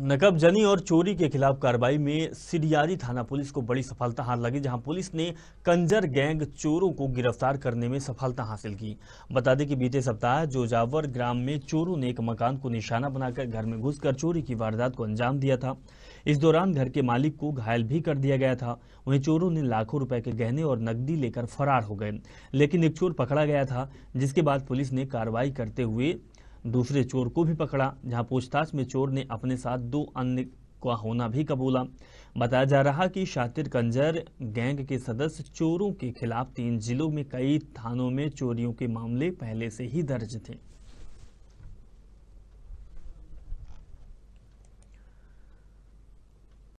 नकबजनी और चोरी के खिलाफ कार्रवाई में सिडियारी थाना पुलिस को बड़ी सफलता हाथ लगी जहां पुलिस ने कंजर गैंग चोरों को गिरफ्तार करने में सफलता हासिल की बता दें कि बीते सप्ताह जोजावर ग्राम में चोरों ने एक मकान को निशाना बनाकर घर में घुसकर चोरी की वारदात को अंजाम दिया था इस दौरान घर के मालिक को घायल भी कर दिया गया था वहीं चोरों ने लाखों रुपए के गहने और नकदी लेकर फरार हो गए लेकिन एक चोर पकड़ा गया था जिसके बाद पुलिस ने कार्रवाई करते हुए दूसरे चोर को भी पकड़ा जहां पूछताछ में चोर ने अपने साथ दो अन्य का होना भी कबूला बताया जा रहा कि शातिर कंजर गैंग के सदस्य चोरों के खिलाफ तीन जिलों में कई थानों में चोरियों के मामले पहले से ही दर्ज थे